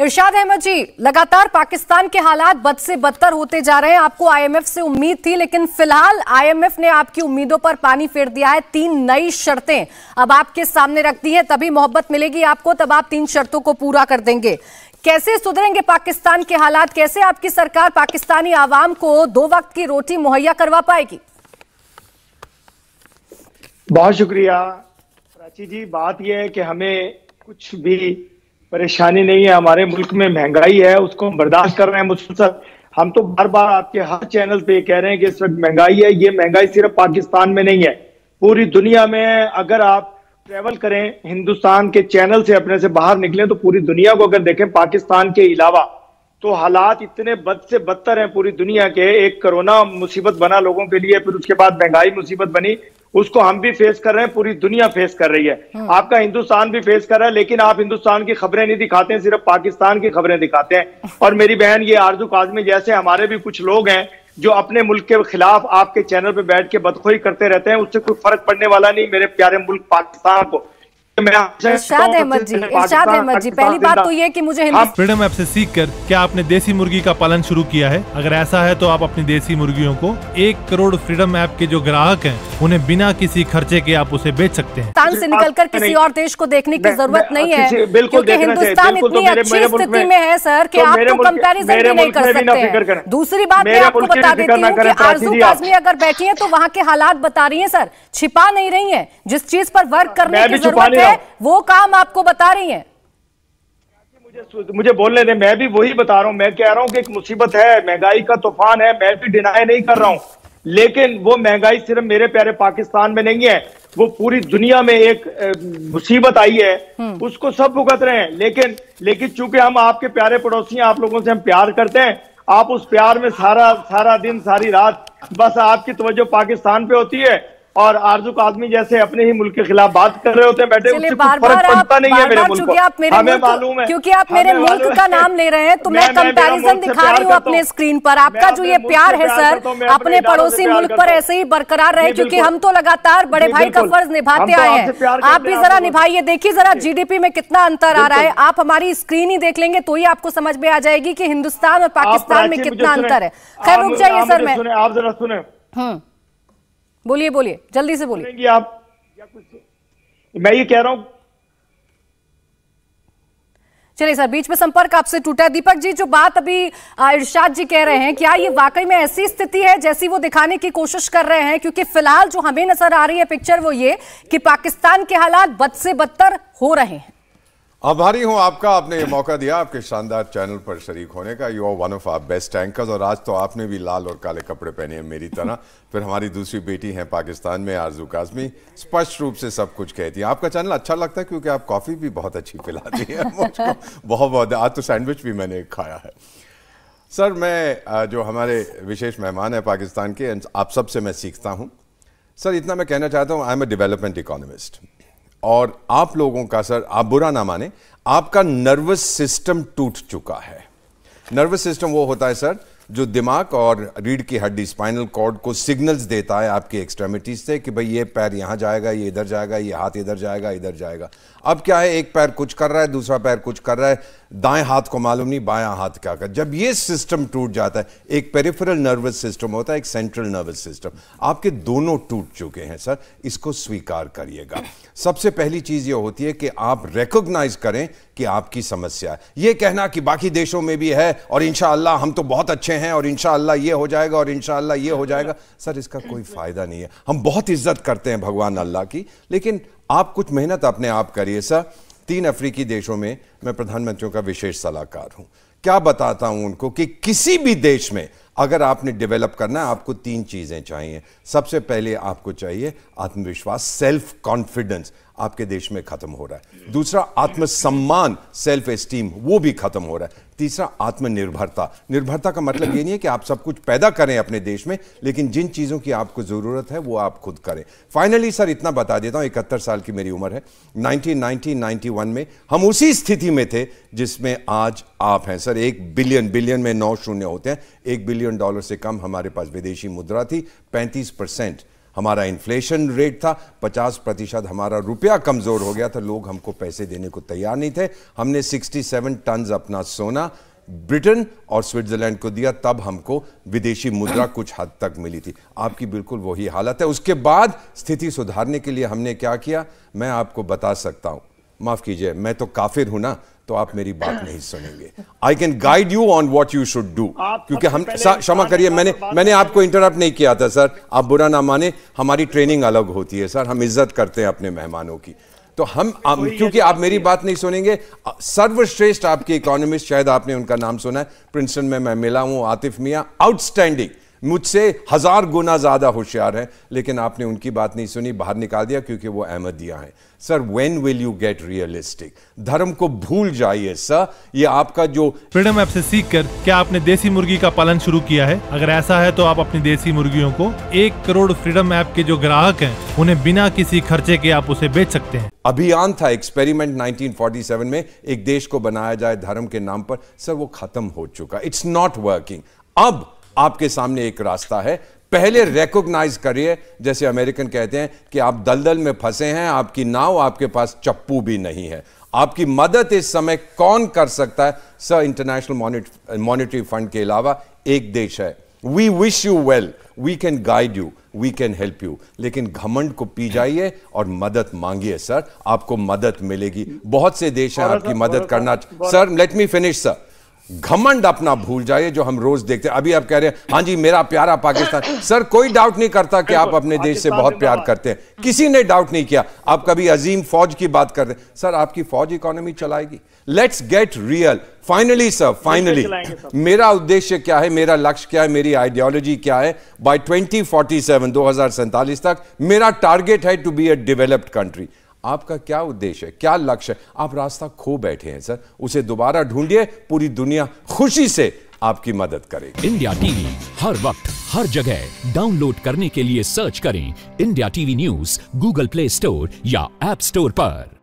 इरशाद अहमद जी लगातार पाकिस्तान के हालात बद से बदतर होते जा रहे हैं आपको आईएमएफ से उम्मीद थी लेकिन फिलहाल आईएमएफ ने आपकी उम्मीदों पर पानी फेर दिया है तीन नई शर्तें अब आपके सामने रख दी है तभी मोहब्बत मिलेगी आपको तब आप तीन शर्तों को पूरा कर देंगे कैसे सुधरेंगे पाकिस्तान के हालात कैसे आपकी सरकार पाकिस्तानी आवाम को दो वक्त की रोटी मुहैया करवा पाएगी बहुत शुक्रिया प्राची जी बात यह है कि हमें कुछ भी परेशानी नहीं है हमारे मुल्क में महंगाई है उसको हम बर्दाश्त कर रहे हैं मुसलसल हम तो बार बार आपके हर चैनल पे कह रहे हैं कि इस वक्त महंगाई है ये महंगाई सिर्फ पाकिस्तान में नहीं है पूरी दुनिया में अगर आप ट्रेवल करें हिंदुस्तान के चैनल से अपने से बाहर निकले तो पूरी दुनिया को अगर देखें पाकिस्तान के अलावा तो हालात इतने बद से बदतर हैं पूरी दुनिया के एक कोरोना मुसीबत बना लोगों के लिए फिर उसके बाद महंगाई मुसीबत बनी उसको हम भी फेस कर रहे हैं पूरी दुनिया फेस कर रही है हाँ। आपका हिंदुस्तान भी फेस कर रहा है लेकिन आप हिंदुस्तान की खबरें नहीं दिखाते हैं सिर्फ पाकिस्तान की खबरें दिखाते हैं और मेरी बहन ये आरजू काजमी जैसे हमारे भी कुछ लोग हैं जो अपने मुल्क के खिलाफ आपके चैनल पर बैठ के बदखोई करते रहते हैं उससे कोई फर्क पड़ने वाला नहीं मेरे प्यारे मुल्क पाकिस्तान को इरशाद तो अहमद जी पहली बात तो ये कि मुझे आप फ्रीडम ऐप से सीख कर क्या आपने देसी मुर्गी का पालन शुरू किया है अगर ऐसा है तो आप अपनी देसी मुर्गियों को एक करोड़ फ्रीडम ऐप के जो ग्राहक हैं उन्हें बिना किसी खर्चे के आप उसे बेच सकते हैं ऐसी निकल कर किसी और देश को देखने की जरूरत नहीं है क्योंकि हिंदुस्तान तो इतनी अच्छी स्थिति में है सर की आपको कंपेरिजन भी नहीं कर सकते दूसरी बात मैं आपको बता देती हूँ की आरजू काजमी अगर बैठी है तो वहाँ के हालात बता रही है सर छिपा नहीं रही है जिस चीज पर वर्क करने की जरूरत है है वो काम आपको बता रही है मुझे मुझे बोलने दे मैं भी वही बता रहा हूँ मैं कह रहा हूँ कि एक मुसीबत है महंगाई का तूफान है मैं भी डिनाई नहीं कर रहा हूँ लेकिन वो महंगाई सिर्फ मेरे प्यारे पाकिस्तान में नहीं है वो पूरी दुनिया में एक मुसीबत आई है हम्म। उसको सब भुगत रहे हैं लेकिन लेकिन चूंकि हम आपके प्यारे पड़ोसी हैं आप लोगों से हम प्यार करते हैं आप उस प्यार में सारा सारा दिन सारी रात बस आपकी तवज्जो पाकिस्तान पे होती है और आरजू आदमी जैसे अपने ही मुल्क के खिलाफ बात कर रहे होते हैं बैठे उससे बार फर्क पड़ता नहीं है मेरे मुल्क आप मेरे हमें मालूम है क्योंकि आप मेरे मुल्क का नाम ले रहे हैं तो मैं कंपैरिजन दिखा रही हूँ अपने स्क्रीन पर आपका जो ये प्यार है सर अपने पड़ोसी मुल्क पर ऐसे ही बरकरार रहे क्योंकि हम तो लगातार बड़े भाई का फर्ज निभाते तो आए हैं आप भी जरा निभाइए देखिए जरा जी में कितना अंतर आ रहा है आप हमारी स्क्रीन ही देख लेंगे तो ही आपको समझ में आ जाएगी की हिंदुस्तान और पाकिस्तान में कितना अंतर है खैर रुक जाइए सर मैं आप जरा सुने हम्म बोलिए बोलिए जल्दी से बोलिए आप मैं ये कह रहा हूं चलिए सर बीच में संपर्क आपसे टूटा दीपक जी जो बात अभी इरशाद जी कह रहे हैं क्या ये वाकई में ऐसी स्थिति है जैसी वो दिखाने की कोशिश कर रहे हैं क्योंकि फिलहाल जो हमें नजर आ रही है पिक्चर वो ये कि पाकिस्तान के हालात बद से बदतर हो रहे हैं आभारी हूं आपका आपने ये मौका दिया आपके शानदार चैनल पर शरीक होने का you are one of our best anchors और आज तो आपने भी लाल और काले कपड़े पहने हैं मेरी तरह फिर हमारी दूसरी बेटी हैं पाकिस्तान में आरजू काजमी स्पष्ट रूप से सब कुछ कहती हैं आपका चैनल अच्छा लगता है क्योंकि आप कॉफ़ी भी बहुत अच्छी पिलाती है मुझको बहुत बहुत आज तो सैंडविच भी मैंने खाया है सर मैं जो हमारे विशेष मेहमान हैं पाकिस्तान के आप सबसे मैं सीखता हूँ सर इतना मैं कहना चाहता हूँ I am a development economist और आप लोगों का सर आप बुरा ना माने आपका नर्वस सिस्टम टूट चुका है नर्वस सिस्टम वो होता है सर जो दिमाग और रीढ़ की हड्डी स्पाइनल कॉर्ड को सिग्नल्स देता है आपकी एक्सट्रेमिटीज से कि भाई ये पैर यहाँ जाएगा ये इधर जाएगा ये हाथ इधर जाएगा इधर जाएगा अब क्या है एक पैर कुछ कर रहा है दूसरा पैर कुछ कर रहा है दाएं हाथ को मालूम नहीं बाया हाथ क्या कर जब ये सिस्टम टूट जाता है एक पेरिफेरल नर्वस सिस्टम होता है एक सेंट्रल नर्वस सिस्टम आपके दोनों टूट चुके हैं सर इसको स्वीकार करिएगा सबसे पहली चीज़ ये होती है कि आप रिकोगनाइज करें कि आपकी समस्या है ये कहना कि बाकी देशों में भी है और इन हम तो बहुत अच्छे हैं और इन ये हो जाएगा और इन ये हो जाएगा सर इसका कोई फ़ायदा नहीं है हम बहुत इज्जत करते हैं भगवान अल्लाह की लेकिन आप कुछ मेहनत अपने आप करिए सर तीन अफ्रीकी देशों में मैं प्रधानमंत्रियों का विशेष सलाहकार हूं क्या बताता हूं उनको कि किसी भी देश में अगर आपने डेवलप करना है आपको तीन चीजें चाहिए सबसे पहले आपको चाहिए आत्मविश्वास सेल्फ कॉन्फिडेंस आपके देश में खत्म हो रहा है दूसरा आत्मसम्मान सेल्फ एस्टीम वो भी खत्म हो रहा है तीसरा आत्मनिर्भरता निर्भरता का मतलब ये नहीं है कि आप सब कुछ पैदा करें अपने देश में लेकिन जिन चीज़ों की आपको ज़रूरत है वो आप खुद करें फाइनली सर इतना बता देता हूँ इकहत्तर साल की मेरी उम्र है नाइनटीन 91 में हम उसी स्थिति में थे जिसमें आज आप हैं सर एक बिलियन बिलियन में नौ शून्य होते हैं एक बिलियन डॉलर से कम हमारे पास विदेशी मुद्रा थी पैंतीस परसेंट हमारा इन्फ्लेशन रेट था 50 प्रतिशत हमारा रुपया कमज़ोर हो गया था लोग हमको पैसे देने को तैयार नहीं थे हमने 67 टन अपना सोना ब्रिटेन और स्विट्जरलैंड को दिया तब हमको विदेशी मुद्रा कुछ हद तक मिली थी आपकी बिल्कुल वही हालत है उसके बाद स्थिति सुधारने के लिए हमने क्या किया मैं आपको बता सकता हूँ माफ़ कीजिए मैं तो काफिर हूँ ना तो आप मेरी बात नहीं सुनेंगे I can guide you on what you should do क्योंकि हम क्षमा करिए मैंने मैंने आपको इंटरप्ट नहीं किया था सर आप बुरा ना माने हमारी ट्रेनिंग अलग होती है सर हम इज्जत करते हैं अपने मेहमानों की तो हम क्योंकि आप मेरी बात नहीं सुनेंगे सर्वश्रेष्ठ आपके इकोनॉमिस्ट शायद आपने उनका नाम सुना है प्रिंसटन में मैं मिला हूं आतिफ मिया आउटस्टैंडिंग मुझसे हज़ार गुना ज़्यादा होशियार हैं लेकिन आपने उनकी बात नहीं सुनी बाहर निकाल दिया क्योंकि वो अहमदिया है sir when will you get realistic धर्म को भूल जाइए सर ये आपका जो फ्रीडम ऐप से सीख कर क्या आपने देसी मुर्गी का पालन शुरू किया है अगर ऐसा है तो आप अपनी देसी मुर्गियों को एक करोड़ फ्रीडम ऐप के जो ग्राहक हैं उन्हें बिना किसी खर्चे के आप उसे बेच सकते हैं अभियान था एक्सपेरिमेंट 1947 में एक देश को बनाया जाए धर्म के नाम पर सर वो खत्म हो चुका इट्स नॉट वर्किंग अब आपके सामने एक रास्ता है पहले रेकोगनाइज करिए जैसे अमेरिकन कहते हैं कि आप दलदल में फंसे हैं आपकी नाव आपके पास चप्पू भी नहीं है आपकी मदद इस समय कौन कर सकता है सर इंटरनेशनल मॉनिटरी फंड के अलावा एक देश है we wish you well we can guide you we can help you लेकिन घमंड को पी जाइए और मदद मांगिए सर आपको मदद मिलेगी बहुत से देश हैं आपकी मदद करना sir let me finish sir घमंड अपना भूल जाइए जो हम रोज देखते हैं अभी आप कह रहे हैं हाँ जी मेरा प्यारा पाकिस्तान सर कोई डाउट नहीं करता कि आप अपने देश से बहुत प्यार करते हैं किसी ने डाउट नहीं किया आप कभी अजीम फौज की बात कर रहे हैं सर आपकी फौज इकोनॉमी चलाएगी let's get real finally sir finally मेरा उद्देश्य क्या है मेरा लक्ष्य क्या है मेरी आइडियोलॉजी क्या है बाई ट्वेंटी फोर्टी सेवन दो हजार सैंतालीस तक मेरा टारगेट है to be a developed country आपका क्या उद्देश्य है क्या लक्ष्य है आप रास्ता खो बैठे हैं सर उसे दोबारा ढूंढिए पूरी दुनिया खुशी से आपकी मदद करेगी इंडिया टीवी हर वक्त हर जगह डाउनलोड करने के लिए सर्च करें India TV news Google Play Store या एप स्टोर पर